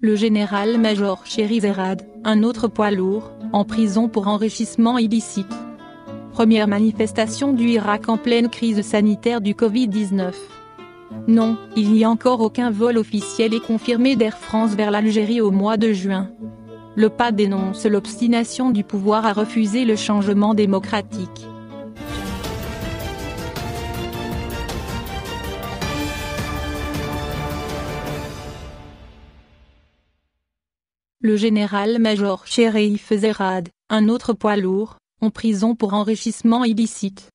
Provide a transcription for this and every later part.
Le général-major Zerad, un autre poids lourd, en prison pour enrichissement illicite. Première manifestation du Irak en pleine crise sanitaire du Covid-19. Non, il n'y a encore aucun vol officiel et confirmé d'Air France vers l'Algérie au mois de juin. Le PAS dénonce l'obstination du pouvoir à refuser le changement démocratique. Le général-major Chérif Zerad, un autre poids lourd, en prison pour enrichissement illicite.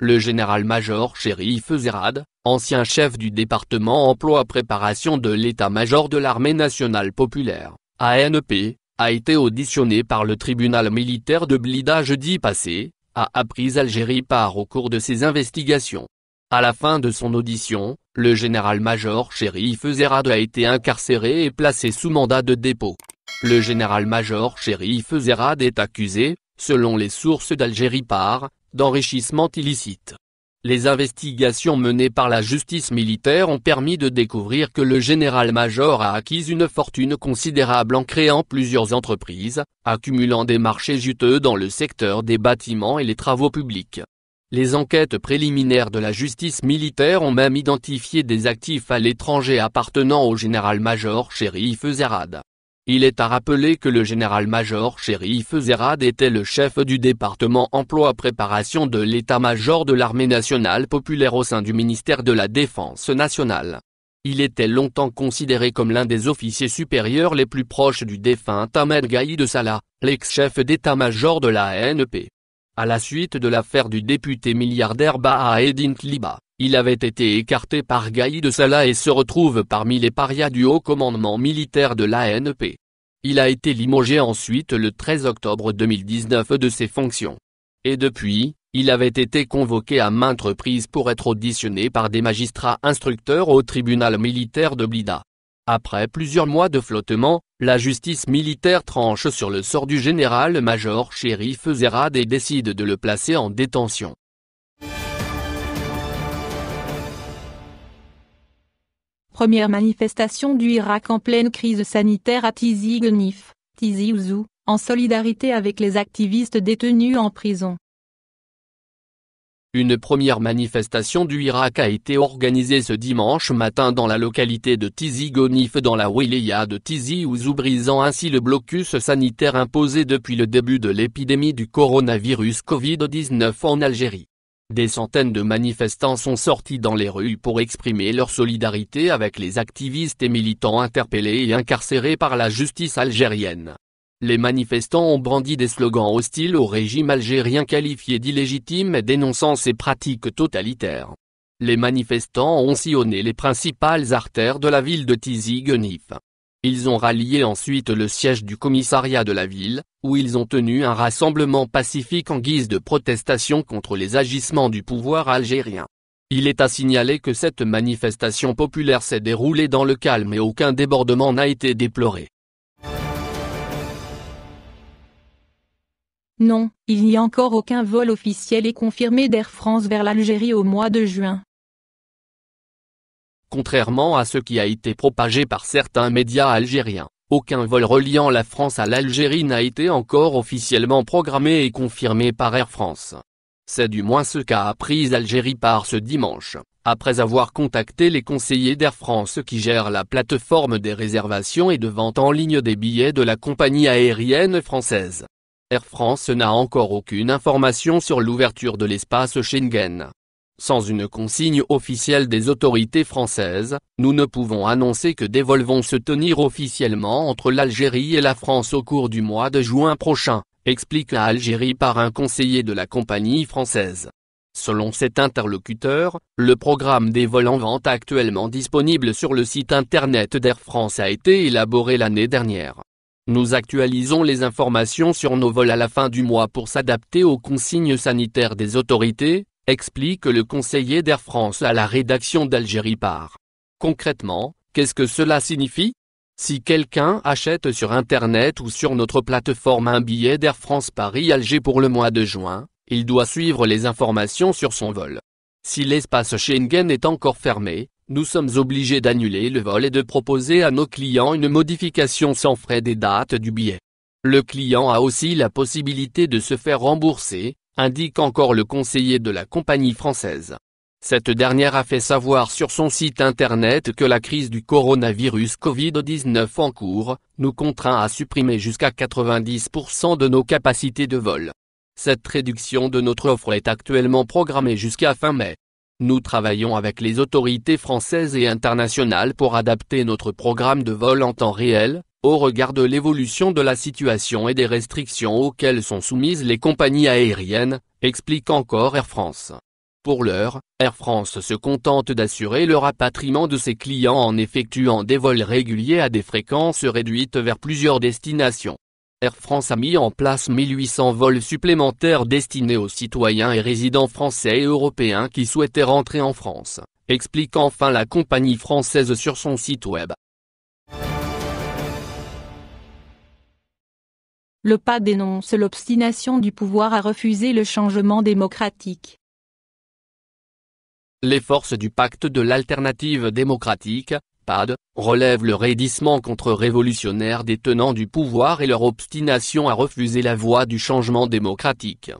Le général-major Chérif Zerad, ancien chef du département emploi préparation de l'état-major de l'armée nationale populaire, ANP, a été auditionné par le tribunal militaire de Blida jeudi passé, a appris Algérie part au cours de ses investigations. À la fin de son audition, le général-major shérif Zerad a été incarcéré et placé sous mandat de dépôt. Le général-major shérif Zerad est accusé, selon les sources d'Algérie par, d'enrichissement illicite. Les investigations menées par la justice militaire ont permis de découvrir que le général-major a acquis une fortune considérable en créant plusieurs entreprises, accumulant des marchés juteux dans le secteur des bâtiments et les travaux publics. Les enquêtes préliminaires de la justice militaire ont même identifié des actifs à l'étranger appartenant au général-major Chérif Zerad. Il est à rappeler que le général-major Chérif Zerad était le chef du département emploi-préparation de l'état-major de l'armée nationale populaire au sein du ministère de la Défense nationale. Il était longtemps considéré comme l'un des officiers supérieurs les plus proches du défunt Ahmed Gaïd Salah, l'ex-chef d'état-major de la ANP. À la suite de l'affaire du député milliardaire Baha Edin Liba, il avait été écarté par Gaïd Salah et se retrouve parmi les parias du haut commandement militaire de l'ANP. Il a été limogé ensuite le 13 octobre 2019 de ses fonctions. Et depuis, il avait été convoqué à maintes reprises pour être auditionné par des magistrats instructeurs au tribunal militaire de Blida. Après plusieurs mois de flottement, la justice militaire tranche sur le sort du général-major shérif Zerad et décide de le placer en détention. Première manifestation du Irak en pleine crise sanitaire à Tizi Gnif, Tizi Ouzou, en solidarité avec les activistes détenus en prison. Une première manifestation du Irak a été organisée ce dimanche matin dans la localité de Tizi Gonif dans la wilaya de Tizi Ouzou brisant ainsi le blocus sanitaire imposé depuis le début de l'épidémie du coronavirus Covid-19 en Algérie. Des centaines de manifestants sont sortis dans les rues pour exprimer leur solidarité avec les activistes et militants interpellés et incarcérés par la justice algérienne. Les manifestants ont brandi des slogans hostiles au régime algérien qualifié d'illégitime et dénonçant ses pratiques totalitaires. Les manifestants ont sillonné les principales artères de la ville de Tizi Guenif. Ils ont rallié ensuite le siège du commissariat de la ville, où ils ont tenu un rassemblement pacifique en guise de protestation contre les agissements du pouvoir algérien. Il est à signaler que cette manifestation populaire s'est déroulée dans le calme et aucun débordement n'a été déploré. Non, il n'y a encore aucun vol officiel et confirmé d'Air France vers l'Algérie au mois de juin. Contrairement à ce qui a été propagé par certains médias algériens, aucun vol reliant la France à l'Algérie n'a été encore officiellement programmé et confirmé par Air France. C'est du moins ce qu'a appris Algérie par ce dimanche, après avoir contacté les conseillers d'Air France qui gèrent la plateforme des réservations et de vente en ligne des billets de la compagnie aérienne française. Air France n'a encore aucune information sur l'ouverture de l'espace Schengen. Sans une consigne officielle des autorités françaises, nous ne pouvons annoncer que des vols vont se tenir officiellement entre l'Algérie et la France au cours du mois de juin prochain, explique à Algérie par un conseiller de la compagnie française. Selon cet interlocuteur, le programme des vols en vente actuellement disponible sur le site internet d'Air France a été élaboré l'année dernière. Nous actualisons les informations sur nos vols à la fin du mois pour s'adapter aux consignes sanitaires des autorités, explique le conseiller d'Air France à la rédaction d'Algérie Par. Concrètement, qu'est-ce que cela signifie Si quelqu'un achète sur Internet ou sur notre plateforme un billet d'Air France Paris-Alger pour le mois de juin, il doit suivre les informations sur son vol. Si l'espace Schengen est encore fermé, nous sommes obligés d'annuler le vol et de proposer à nos clients une modification sans frais des dates du billet. Le client a aussi la possibilité de se faire rembourser, indique encore le conseiller de la compagnie française. Cette dernière a fait savoir sur son site internet que la crise du coronavirus Covid-19 en cours, nous contraint à supprimer jusqu'à 90% de nos capacités de vol. Cette réduction de notre offre est actuellement programmée jusqu'à fin mai. Nous travaillons avec les autorités françaises et internationales pour adapter notre programme de vol en temps réel, au regard de l'évolution de la situation et des restrictions auxquelles sont soumises les compagnies aériennes, explique encore Air France. Pour l'heure, Air France se contente d'assurer le rapatriement de ses clients en effectuant des vols réguliers à des fréquences réduites vers plusieurs destinations. Air France a mis en place 1800 vols supplémentaires destinés aux citoyens et résidents français et européens qui souhaitaient rentrer en France, explique enfin la compagnie française sur son site web. Le PAS dénonce l'obstination du pouvoir à refuser le changement démocratique. Les forces du pacte de l'alternative démocratique, Pad, relève le raidissement contre-révolutionnaire des tenants du pouvoir et leur obstination à refuser la voie du changement démocratique.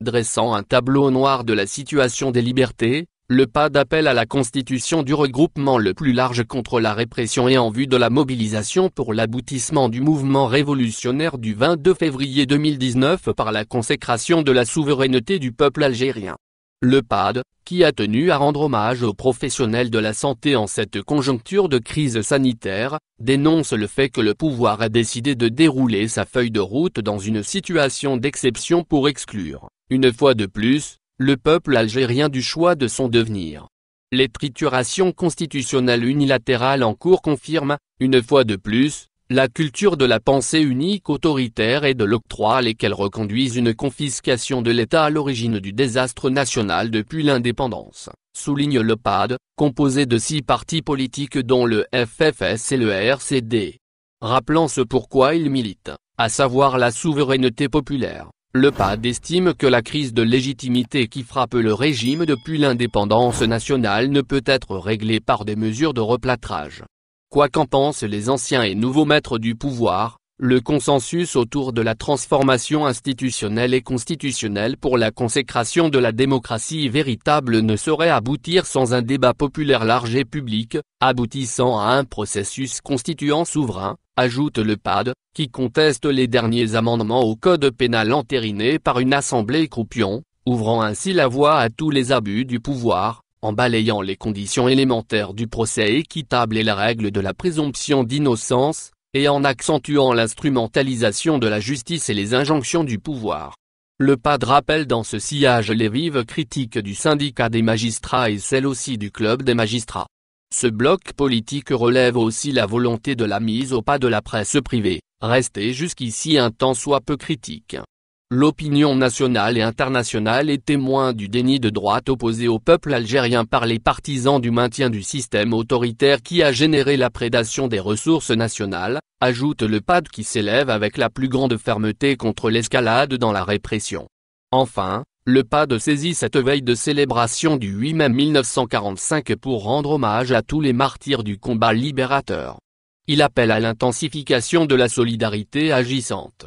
Dressant un tableau noir de la situation des libertés, le PAD appelle à la constitution du regroupement le plus large contre la répression et en vue de la mobilisation pour l'aboutissement du mouvement révolutionnaire du 22 février 2019 par la consécration de la souveraineté du peuple algérien. Le PAD, qui a tenu à rendre hommage aux professionnels de la santé en cette conjoncture de crise sanitaire, dénonce le fait que le pouvoir a décidé de dérouler sa feuille de route dans une situation d'exception pour exclure, une fois de plus, le peuple algérien du choix de son devenir. Les triturations constitutionnelles unilatérales en cours confirment, une fois de plus, la culture de la pensée unique autoritaire et de l'octroi lesquelles reconduisent une confiscation de l'État à l'origine du désastre national depuis l'indépendance, souligne le PAD, composé de six partis politiques dont le FFS et le RCD. Rappelant ce pourquoi ils militent, à savoir la souveraineté populaire, le PAD estime que la crise de légitimité qui frappe le régime depuis l'indépendance nationale ne peut être réglée par des mesures de replâtrage, Quoi qu'en pensent les anciens et nouveaux maîtres du pouvoir, le consensus autour de la transformation institutionnelle et constitutionnelle pour la consécration de la démocratie véritable ne saurait aboutir sans un débat populaire large et public, aboutissant à un processus constituant souverain, ajoute le PAD, qui conteste les derniers amendements au code pénal entérinés par une assemblée croupion, ouvrant ainsi la voie à tous les abus du pouvoir, en balayant les conditions élémentaires du procès équitable et la règle de la présomption d'innocence, et en accentuant l'instrumentalisation de la justice et les injonctions du pouvoir. Le PAD rappelle dans ce sillage les vives critiques du syndicat des magistrats et celles aussi du club des magistrats. Ce bloc politique relève aussi la volonté de la mise au pas de la presse privée, restée jusqu'ici un temps soit peu critique. L'opinion nationale et internationale est témoin du déni de droite opposé au peuple algérien par les partisans du maintien du système autoritaire qui a généré la prédation des ressources nationales, ajoute le PAD qui s'élève avec la plus grande fermeté contre l'escalade dans la répression. Enfin, le PAD saisit cette veille de célébration du 8 mai 1945 pour rendre hommage à tous les martyrs du combat libérateur. Il appelle à l'intensification de la solidarité agissante.